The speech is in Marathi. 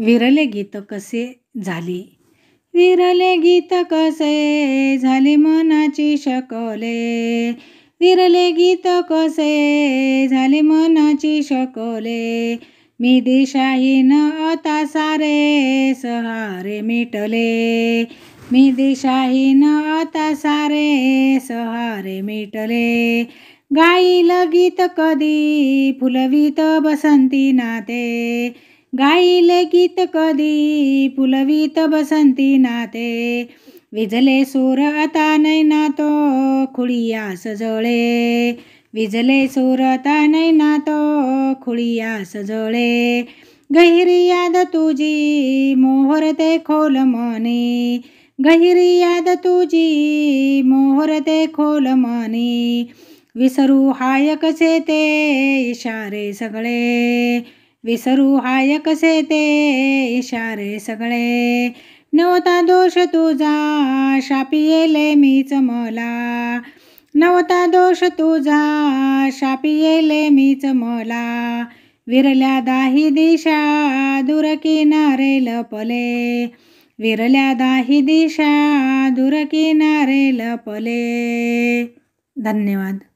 विरले गीत कसे झाले विरले गीत कसे झाले मनाची शकले विरले गीत कसे झाले मनाची शकले मी दिशाहीन आता सारे सहारे मिटले मी दिशाहीन आता सारे सहारे मिटले गाईल गीत कधी फुलवीत बसंती नाते गाईले गीत कधी फुलवीत बसंती नाते विजले सूर आता नैना तो खुळिया सजळे विजले सूर आता नैना तो खुळिया सजळे गहिरी याद तुझी मोहर ते खोल मनी गहिरी याद तुझी मोहर ते खोल मनी विसरू हाय कसे ते इशारे सगळे विसरू हाय कसे ते इशारे सगळे नवता दोष तुझा शापी येले मीच मला नवता दोष तुझा शापी येले मीच मला विरल्या दाही दिशा दूर किनारे लपले विरल्या दाही दिशा दूर किनारे लपले धन्यवाद